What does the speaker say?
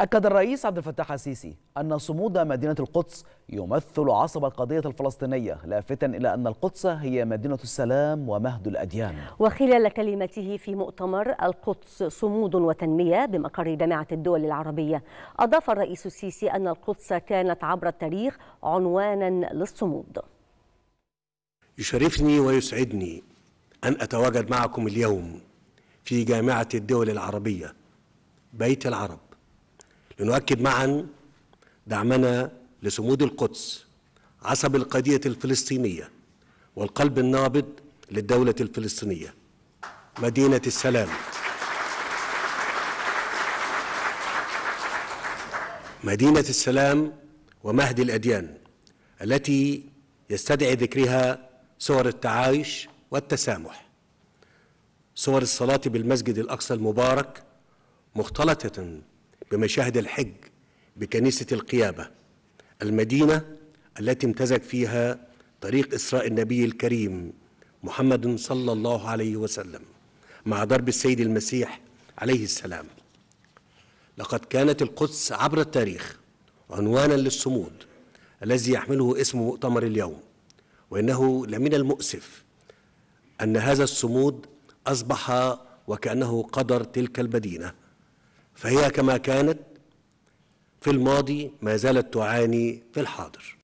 أكد الرئيس عبد الفتاح السيسي أن صمود مدينة القدس يمثل عصب القضية الفلسطينية لافتا إلى أن القدس هي مدينة السلام ومهد الأديان وخلال كلمته في مؤتمر القدس صمود وتنمية بمقر جامعة الدول العربية أضاف الرئيس السيسي أن القدس كانت عبر التاريخ عنوانا للصمود يشرفني ويسعدني أن أتواجد معكم اليوم في جامعة الدول العربية بيت العرب لنؤكد معا دعمنا لصمود القدس عصب القضية الفلسطينية والقلب النابض للدولة الفلسطينية مدينة السلام مدينة السلام ومهد الأديان التي يستدعي ذكرها صور التعايش والتسامح صور الصلاة بالمسجد الأقصى المبارك مختلطة بمشاهد الحج بكنيسة القيامة المدينة التي امتزج فيها طريق إسراء النبي الكريم محمد صلى الله عليه وسلم مع درب السيد المسيح عليه السلام لقد كانت القدس عبر التاريخ عنوانا للصمود الذي يحمله اسم مؤتمر اليوم وإنه لمن المؤسف أن هذا الصمود أصبح وكأنه قدر تلك المدينة فهي كما كانت في الماضي ما زالت تعاني في الحاضر